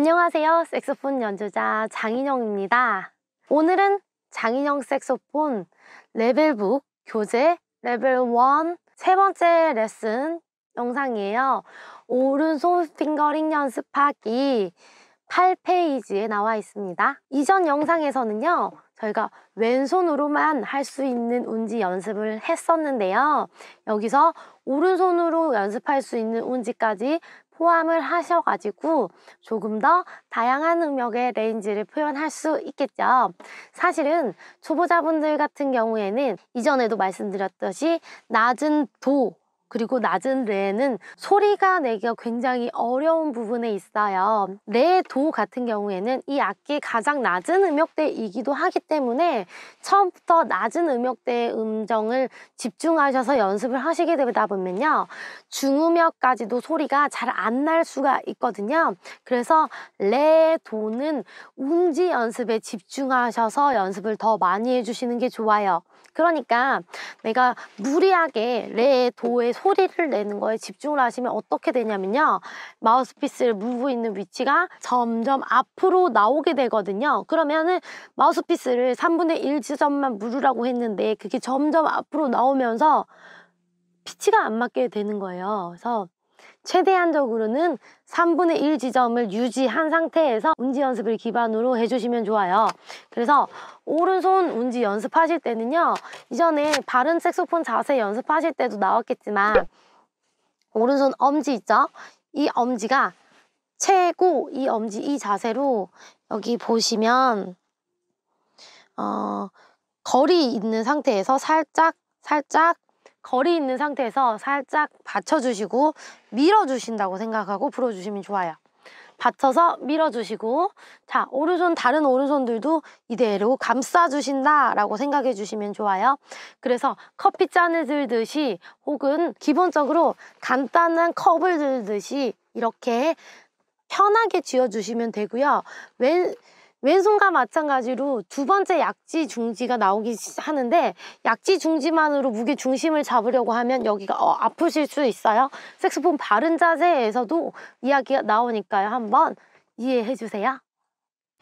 안녕하세요. 색소폰 연주자 장인영입니다. 오늘은 장인영 색소폰 레벨북 교재 레벨 1 세 번째 레슨 영상이에요. 오른손 핑거링 연습하기 8페이지에 나와 있습니다. 이전 영상에서는요. 저희가 왼손으로만 할 수 있는 운지 연습을 했었는데요. 여기서 오른손으로 연습할 수 있는 운지까지 포함을 하셔가지고 조금 더 다양한 음역의 레인지를 표현할 수 있겠죠. 사실은 초보자분들 같은 경우에는 이전에도 말씀드렸듯이 낮은 도 그리고 낮은 레는 소리가 내기가 굉장히 어려운 부분에 있어요. 레, 도 같은 경우에는 이악기 가장 낮은 음역대이기도 하기 때문에 처음부터 낮은 음역대의 음정을 집중하셔서 연습을 하시게 되다 보면요. 중음역까지도 소리가 잘 안 날 수가 있거든요. 그래서 레, 도는 운지 연습에 집중하셔서 연습을 더 많이 해주시는 게 좋아요. 그러니까 내가 무리하게 레, 도의 소리를 내는 거에 집중을 하시면 어떻게 되냐면요. 마우스피스를 물고 있는 위치가 점점 앞으로 나오게 되거든요. 그러면은 마우스피스를 3분의 1 지점만 물으라고 했는데 그게 점점 앞으로 나오면서 피치가 안 맞게 되는 거예요. 그래서 최대한적으로는 3분의 1 지점을 유지한 상태에서 운지 연습을 기반으로 해주시면 좋아요. 그래서 오른손 운지 연습하실 때는요. 이전에 바른 색소폰 자세 연습하실 때도 나왔겠지만 오른손 엄지 있죠? 이 엄지가 최고 이 엄지 이 자세로 여기 보시면 어, 거리 있는 상태에서 살짝 살짝 거리 있는 상태에서 살짝 받쳐주시고 밀어주신다고 생각하고 풀어주시면 좋아요. 받쳐서 밀어주시고 자 오른손 다른 오른손들도 이대로 감싸주신다라고 생각해 주시면 좋아요. 그래서 커피잔을 들듯이 혹은 기본적으로 간단한 컵을 들듯이 이렇게 편하게 쥐어주시면 되고요. 왼 왼손과 마찬가지로 두 번째 약지 중지가 나오기 하는데 약지 중지만으로 무게 중심을 잡으려고 하면 여기가 어, 아프실 수 있어요. 색소폰 바른 자세에서도 이야기가 나오니까요. 한번 이해해 주세요.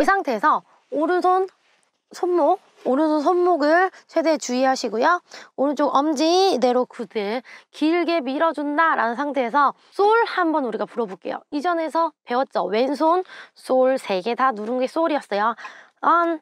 이 상태에서 오른손 손목 오른손 손목을 최대 주의하시고요. 오른쪽 엄지 이대로 구들 길게 밀어준다라는 상태에서 솔 한번 우리가 불어볼게요. 이전에서 배웠죠? 왼손 솔 세 개 다 누른 게 솔이었어요. One,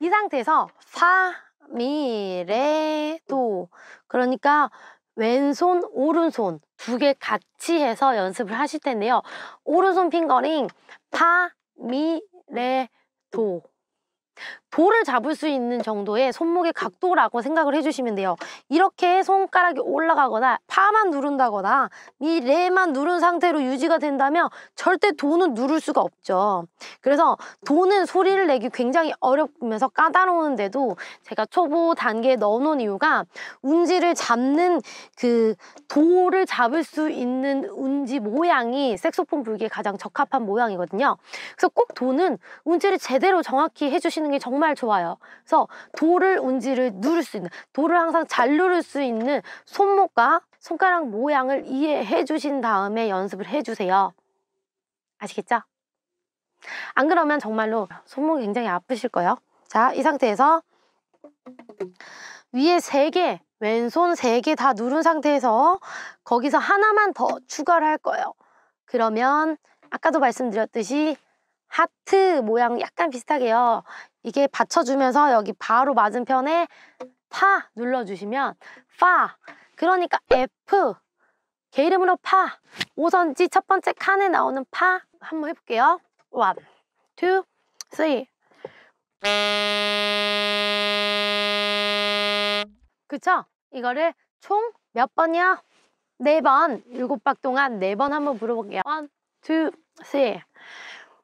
이 상태에서 파, 미, 레, 도 그러니까 왼손, 오른손 두 개 같이 해서 연습을 하실 텐데요. 오른손 핑거링 파, 미, 레, 도 돌을 잡을 수 있는 정도의 손목의 각도라고 생각을 해주시면 돼요. 이렇게 손가락이 올라가거나 파만 누른다거나 미레만 누른 상태로 유지가 된다면 절대 돈은 누를 수가 없죠. 그래서 돈은 소리를 내기 굉장히 어렵면서 까다로운데도 제가 초보 단계에 넣어놓은 이유가 운지를 잡는 그 돌을 잡을 수 있는 운지 모양이 색소폰 불기에 가장 적합한 모양이거든요. 그래서 꼭 돈은 운지를 제대로 정확히 해주시는 게 정말 정말 좋아요. 그래서 돌을 운지를 누를 수 있는 돌을 항상 잘 누를 수 있는 손목과 손가락 모양을 이해해 주신 다음에 연습을 해주세요. 아시겠죠? 안 그러면 정말로 손목 이 굉장히 아프실 거예요. 자, 이 상태에서 위에 세개 왼손 세 개 다 누른 상태에서 거기서 하나만 더 추가를 할 거예요. 그러면 아까도 말씀드렸듯이 하트 모양 약간 비슷하게요. 이게 받쳐주면서 여기 바로 맞은편에 파 눌러주시면 파 그러니까 F 개 이름으로 파 5선지 첫 번째 칸에 나오는 파 한번 해볼게요 1, 2, 3 그쵸? 이거를 총 몇 번이요? 네번 일곱 박 동안 네 번 한번 불어볼게요 1, 2, 3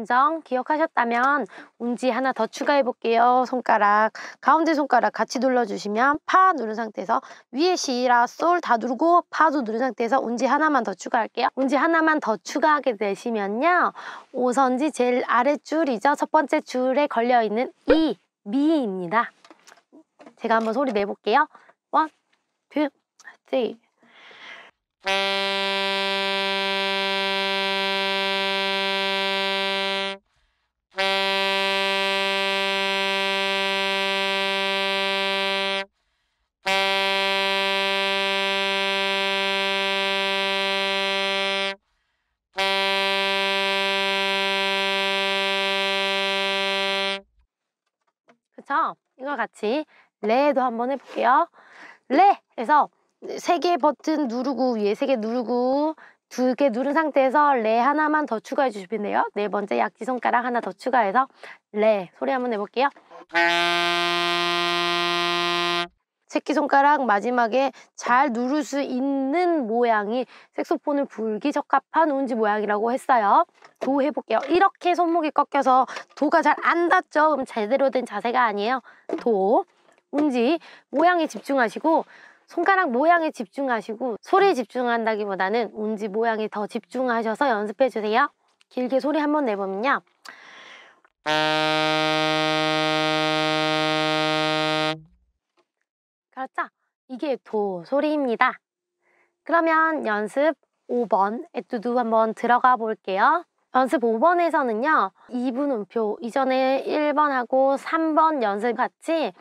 감정 기억하셨다면 운지 하나 더 추가해 볼게요. 손가락 가운데 손가락 같이 눌러주시면 파 누른 상태에서 위에 시라 솔 다 누르고 파도 누른 상태에서 운지 하나만 더 추가할게요. 운지 하나만 더 추가하게 되시면요. 오선지 제일 아래 줄이죠. 첫 번째 줄에 걸려있는 이 미입니다. 제가 한번 소리 내볼게요. 원, 투, 쓰리. 그래 이걸 같이 레도 한번 해볼게요. 레! 해서 세개 버튼 누르고 위에 세 개 누르고 두 개 누른 상태에서 레 하나만 더 추가해 주시면 돼요. 네 번째 약지 손가락 하나 더 추가해서 레 소리 한번 내볼게요. 새끼손가락 마지막에 잘 누를 수 있는 모양이 색소폰을 불기 적합한 운지 모양이라고 했어요. 도 해볼게요. 이렇게 손목이 꺾여서 도가 잘 안 닿죠? 그럼 제대로 된 자세가 아니에요. 도, 운지 모양에 집중하시고 손가락 모양에 집중하시고 소리에 집중한다기보다는 운지 모양에 더 집중하셔서 연습해주세요. 길게 소리 한번 내보면요. 그렇죠? 이게 도 소리입니다. 그러면 연습 5번 에뚜두 한번 들어가 볼게요. 연습 5번에서는요. 2분 음표 이전에 1번하고 3번 연습 같이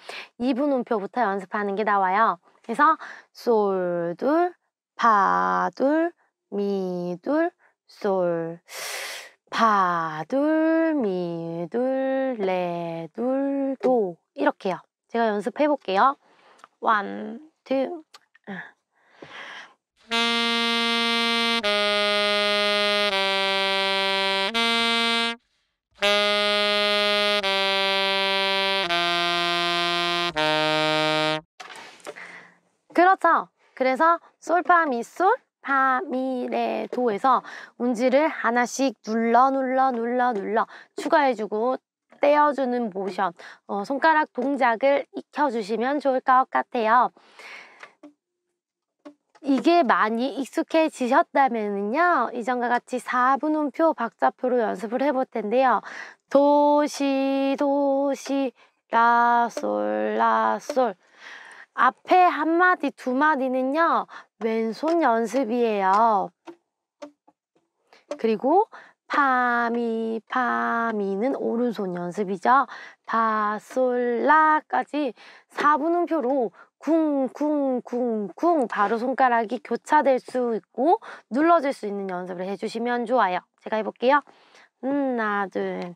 2분 음표부터 연습하는 게 나와요. 그래서 솔둘, 파둘, 미둘, 솔 파둘, 미둘, 레둘, 도 이렇게요. 제가 연습해 볼게요. one, two. 아. 그렇죠. 그래서 솔파미 솔 파미레도에서 운지를 하나씩 눌러 눌러 눌러 눌러 추가해주고 떼어주는 모션, 어, 손가락 동작을 익혀주시면 좋을 것 같아요. 이게 많이 익숙해지셨다면요. 이전과 같이 4분음표 박자표로 연습을 해볼 텐데요. 도시, 도시, 라, 솔, 라, 솔. 앞에 한 마디, 두 마디는요. 왼손 연습이에요. 그리고 파미 파미는 오른손 연습이죠. 파솔라까지 4분음표로 쿵쿵쿵쿵 바로 손가락이 교차될 수 있고 눌러질 수 있는 연습을 해주시면 좋아요. 제가 해볼게요. 하나 둘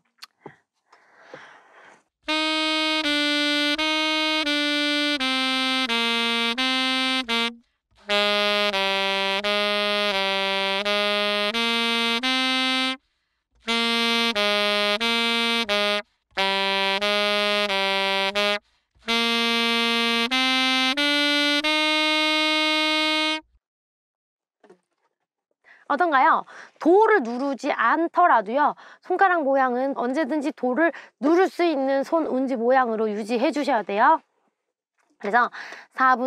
가능 도를 누르지 않더라도요 손가락 모양은 언제든지 도를 누를 수 있는 손 운지 모양으로 유지해 주셔야 돼요 그래서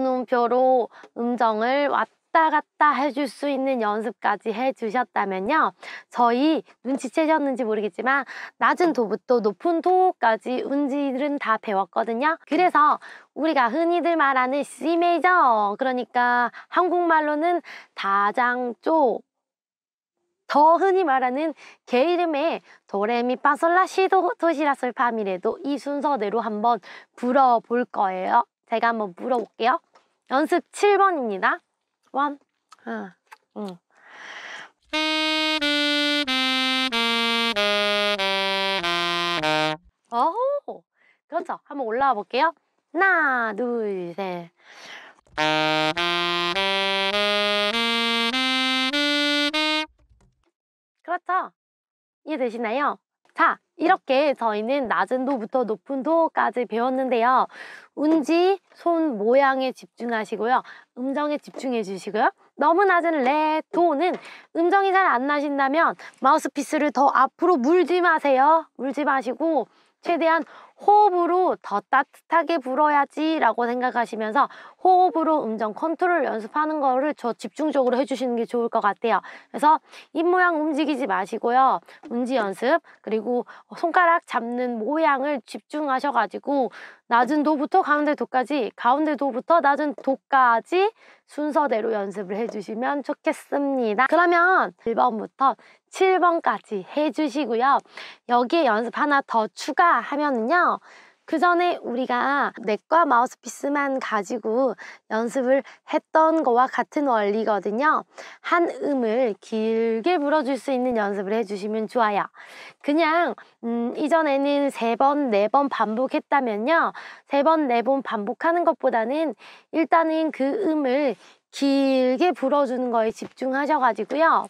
4분음표로 음정을 왔다 갔다 해 줄 수 있는 연습까지 해주셨다면요 저희 눈치채셨는지 모르겠지만 낮은 도부터 높은 도까지 운지는 다 배웠거든요 그래서 우리가 흔히들 말하는 C 메이저 그러니까 한국말로는 다장조 더 흔히 말하는 개 이름의 도레미파솔라시도 도시라솔파미레도 이 순서대로 한번 불어볼 거예요. 제가 한번 불어볼게요. 연습 7번입니다. 원, 아, 응, 응. 어호! 그렇죠. 한번 올라와 볼게요. 하나, 둘, 셋. 도움이 되시나요? 자, 이렇게 저희는 낮은 도부터 높은 도까지 배웠는데요. 운지, 손 모양에 집중하시고요. 음정에 집중해 주시고요. 너무 낮은 레, 도는 음정이 잘 안 나신다면 마우스피스를 더 앞으로 물지 마세요. 물지 마시고 최대한 호흡으로 더 따뜻하게 불어야지 라고 생각하시면서 호흡으로 음정 컨트롤 연습하는 거를 저 집중적으로 해주시는 게 좋을 것 같아요. 그래서 입모양 움직이지 마시고요. 음지 연습 그리고 손가락 잡는 모양을 집중하셔가지고 낮은 도부터 가운데 도까지 가운데 도부터 낮은 도까지 순서대로 연습을 해주시면 좋겠습니다. 그러면 1번부터 7번까지 해주시고요. 여기에 연습 하나 더 추가하면은요. 그 전에 우리가 넥과 마우스피스만 가지고 연습을 했던 것과 같은 원리거든요. 한 음을 길게 불어줄 수 있는 연습을 해주시면 좋아요. 그냥 음, 이전에는 3번4번 반복했다면요. 3번4번 반복하는 것보다는 일단은 그 음을 길게 불어주는 거에 집중하셔가지고요.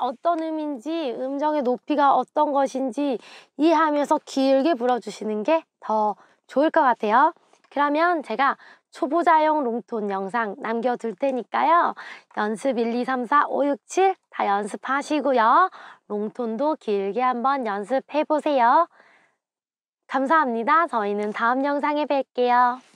어떤 음인지 음정의 높이가 어떤 것인지 이해하면서 길게 불어주시는 게 더 좋을 것 같아요. 그러면 제가 초보자용 롱톤 영상 남겨둘 테니까요. 연습 1, 2, 3, 4, 5, 6, 7 다 연습하시고요. 롱톤도 길게 한번 연습해보세요. 감사합니다. 저희는 다음 영상에 뵐게요.